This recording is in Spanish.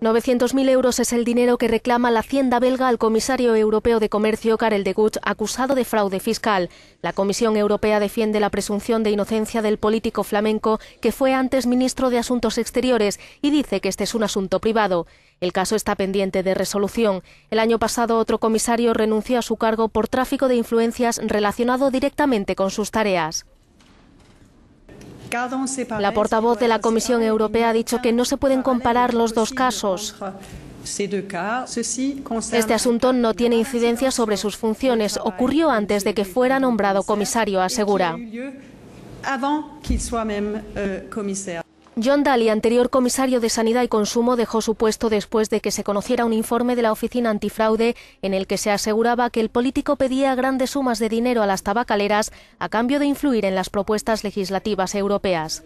900.000 euros es el dinero que reclama la Hacienda belga al comisario europeo de comercio Karel de Gucht, acusado de fraude fiscal. La Comisión Europea defiende la presunción de inocencia del político flamenco, que fue antes ministro de Asuntos Exteriores, y dice que este es un asunto privado. El caso está pendiente de resolución. El año pasado otro comisario renunció a su cargo por tráfico de influencias relacionado directamente con sus tareas. La portavoz de la Comisión Europea ha dicho que no se pueden comparar los dos casos. Este asunto no tiene incidencia sobre sus funciones. Ocurrió antes de que fuera nombrado comisario, asegura. John Daly, anterior comisario de Sanidad y Consumo, dejó su puesto después de que se conociera un informe de la Oficina Antifraude en el que se aseguraba que el político pedía grandes sumas de dinero a las tabacaleras a cambio de influir en las propuestas legislativas europeas.